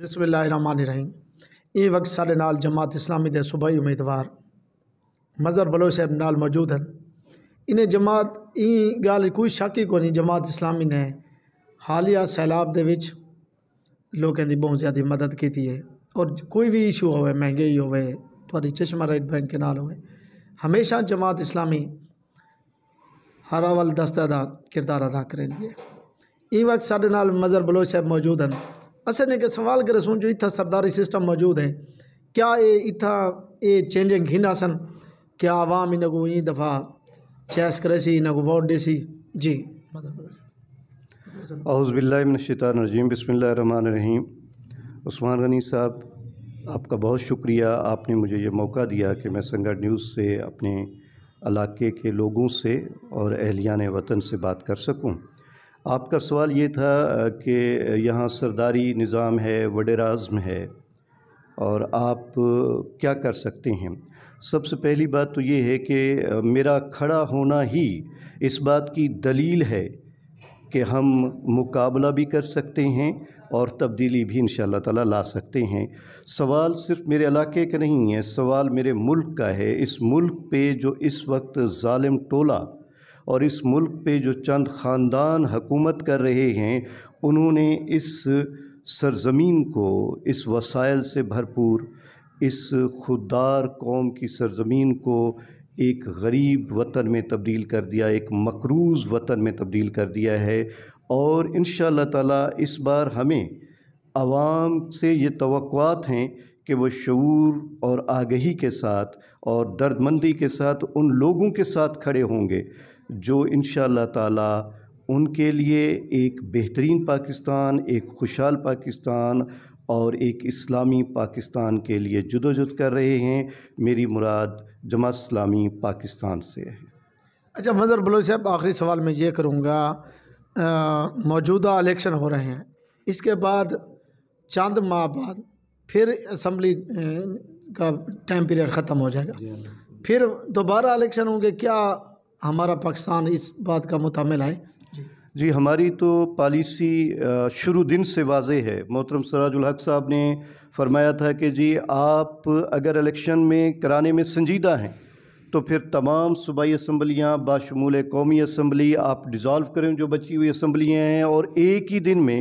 रहीम ये वक्त साढ़े नाल जमात इस्लामी के सूबाई उम्मीदवार मजहर बलोच साहब नाल मौजूद हैं इन्हें जमात ई गाल कोई शक ही नहीं जमात इस्लामी ने हालिया सैलाब के लोगों की बहुत ज़्यादा मदद की है और कोई भी इशू हो महंगाई होवे चश्मा राइट बैंक के नाल हो हमेशा जमात इस्लामी हरावल वाल का किरदार अदा करेंगी है ई वक्त साढ़े नाल मज़हर बलोच साहब मौजूद हैं असन के सवाल कर सूँ जो इतना सरदारी सिस्टम मौजूद है क्या ये इतना ये चेंजिंग घिना सन क्या आवाम इन को ई दफ़ा चैस करे सी इन को वोट दे सी जी अज़बिल्लाशैतरजीम रहीम उस्मान गनी साहब आपका बहुत शुक्रिया आपने मुझे ये मौका दिया कि मैं संगठ न्यूज़ से अपने इलाके के लोगों से और अहलियान वतन से बात कर सकूँ आपका सवाल ये था कि यहाँ सरदारी निज़ाम है वडेराज़म है और आप क्या कर सकते हैं सबसे पहली बात तो ये है कि मेरा खड़ा होना ही इस बात की दलील है कि हम मुकाबला भी कर सकते हैं और तब्दीली भी इन ताला ला सकते हैं सवाल सिर्फ मेरे इलाके का नहीं है सवाल मेरे मुल्क का है इस मुल्क पे जो इस वक्त ालम टोला और इस मुल्क पे जो चंद ख़ानदान हकूमत कर रहे हैं उन्होंने इस सरज़मीन को इस वसाइल से भरपूर इस खुददार कौम की सरज़मीन को एक गरीब वतन में तब्दील कर दिया एक मकरूज़ वतन में तब्दील कर दिया है और इन ताला इस बार हमें आवाम से ये तवक़ात हैं कि वह शूर और आगही के साथ और दर्दमंदी के साथ उन लोगों के साथ खड़े होंगे जो इन ताला उनके लिए एक बेहतरीन पाकिस्तान एक खुशहाल पाकिस्तान और एक इस्लामी पाकिस्तान के लिए जदोजद कर रहे हैं मेरी मुराद जमा इस्लामी पाकिस्तान से है अच्छा मज़र बलो साहब आखिरी सवाल मैं ये करूँगा मौजूदा इलेक्शन हो रहे हैं इसके बाद चंद माह बाद फिर असम्बली का टाइम पीरियड ख़त्म हो जाएगा हाँ। फिर दोबारा इलेक्शन होंगे क्या हमारा पाकिस्तान इस बात का मुतमिल है जी हमारी तो पॉलिसी शुरू दिन से वाज है मोहतरम सराजुल हक साहब ने फरमाया था कि जी आप अगर इलेक्शन में कराने में संजीदा हैं तो फिर तमाम सूबाई असम्बलियाँ बाशमूल कौमी असम्बली आप डिज़ोल्व करें जो बची हुई असम्बलियाँ हैं और एक ही दिन में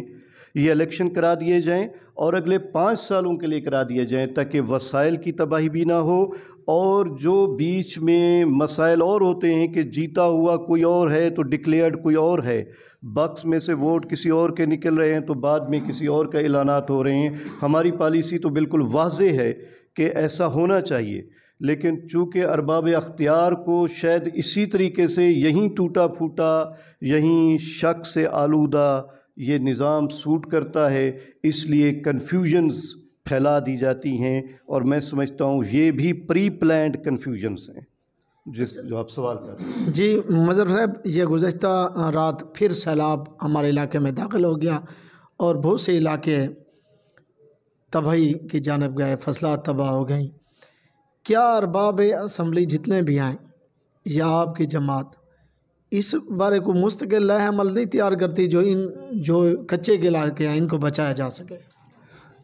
ये इलेक्शन करा दिए जाएं और अगले पाँच सालों के लिए करा दिए जाएं ताकि वसाइल की तबाही भी ना हो और जो बीच में मसाइल और होते हैं कि जीता हुआ कोई और है तो डिक्लेयर्ड कोई और है बक्स में से वोट किसी और के निकल रहे हैं तो बाद में किसी और का ऐलाना हो रहे हैं हमारी पॉलिसी तो बिल्कुल वाज है कि ऐसा होना चाहिए लेकिन चूँकि अरबाब अख्तियार को शायद इसी तरीके से यहीं टूटा फूटा यहीं शक से आलूदा ये निज़ाम सूट करता है इसलिए कन्फ्यूजन्स फैला दी जाती हैं और मैं समझता हूँ ये भी प्री प्लान्ड कन्फ्यूजन्स हैं जिस जो आप सवाल कर जी मज़हर साहब ये गुजशत रात फिर सैलाब हमारे इलाके में दाखिल हो गया और बहुत से इलाके तबाही की जानब गए फसल तबाह हो गई क्या अरबाब असम्बली जितने भी आए या आपकी जमात इस बारे को मुस्तकिल अमल नहीं तैयार करती जो इन जो कच्चे के इलाके हैं इनको बचाया जा सके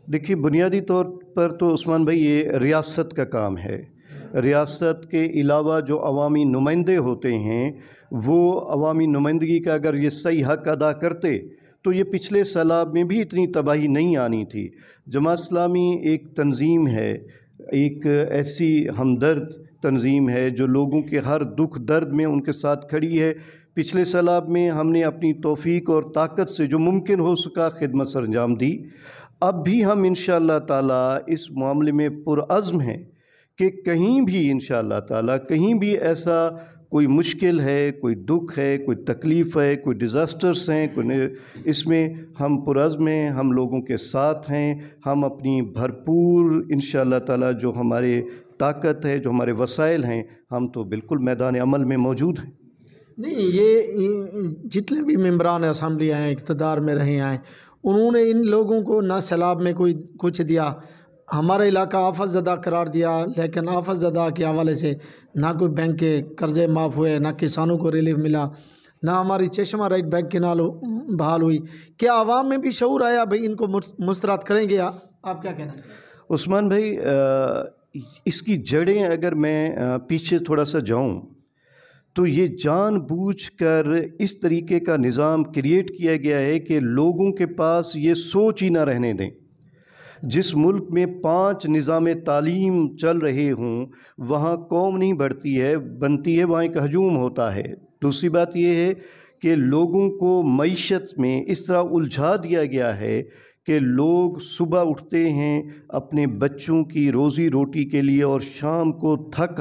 देखिए बुनियादी तौर पर तो उस्मान भाई ये रियासत का काम है रियासत के अलावा जो अवामी नुमाइंदे होते हैं वो अवामी नुमाइंदगी का अगर ये सही हक अदा करते तो ये पिछले सैलाब में भी इतनी तबाही नहीं आनी थी जमा इस्लामी एक तंजीम है एक ऐसी हमदर्द तंजीम है जो लोगों के हर दुख दर्द में उनके साथ खड़ी है पिछले सैलाब में हमने अपनी तोफ़ी और ताकत से जो मुमकिन हो सका खिदमत सर अंजाम दी अब भी हम इन ताला इस मामले में पुरज़म हैं कि कहीं भी इन ताला कहीं भी ऐसा कोई मुश्किल है कोई दुख है कोई तकलीफ़ है कोई डिज़ास्टर्स हैं कोई इसमें हम पुरज़म हैं हम लोगों के साथ हैं हम अपनी भरपूर इन ताला जो हमारे ताकत है जो हमारे वसाइल हैं हम तो बिल्कुल मैदान अमल में मौजूद हैं नहीं ये जितने भी मम्बरान असम्बली हैं इकतदार में रहे आएँ उन्होंने इन लोगों को ना सैलाब में कोई कुछ दिया हमारा इलाका आफत जदा करार दिया लेकिन आफत जदा के हवाले से ना कोई बैंक के कर्जे माफ़ हुए ना किसानों को रिलीफ मिला ना हमारी चश्मा राइट बैंक के नाल बहाल हुई क्या आवाम में भी शूर आया भाई इनको मुस्तरद करेंगे या? आप क्या कहना उस्मान भाई आ, इसकी जड़ें अगर मैं पीछे थोड़ा सा जाऊँ तो ये जानबूझकर इस तरीके का निज़ाम क्रिएट किया गया है कि लोगों के पास ये सोच ही ना रहने दें जिस मुल्क में पांच निज़ाम तालीम चल रहे हों वहाँ कौम नहीं बढ़ती है बनती है वहाँ एक हजूम होता है दूसरी बात यह है कि लोगों को मीशत में इस तरह उलझा दिया गया है कि लोग सुबह उठते हैं अपने बच्चों की रोज़ी रोटी के लिए और शाम को थक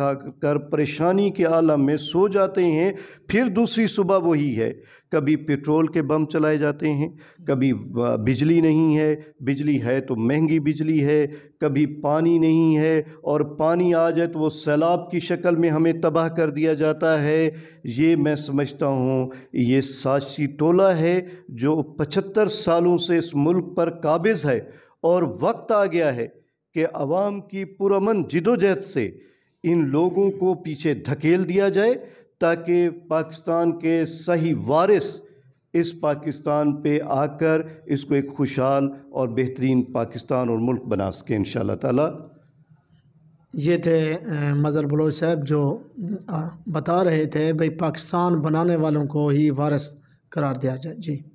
कर परेशानी के आलम में सो जाते हैं फिर दूसरी सुबह वही है कभी पेट्रोल के बम चलाए जाते हैं कभी बिजली नहीं है बिजली है तो महंगी बिजली है कभी पानी नहीं है और पानी आ जाए तो वो सैलाब की शक्ल में हमें तबाह कर दिया जाता है ये मैं समझता हूँ ये साक्षी टोला है जो पचहत्तर सालों से इस मुल्क पर काबिज़ है और वक्त आ गया है कि आवाम की पुरमन जिदोजहद से इन लोगों को पीछे धकेल दिया जाए ताकि पाकिस्तान के सही वारिस इस पाकिस्तान पे आकर इसको एक खुशहाल और बेहतरीन पाकिस्तान और मुल्क बना सकें इन ताला ये थे मज़र बलो साहब जो बता रहे थे भाई पाकिस्तान बनाने वालों को ही वारस करार दिया जाए जी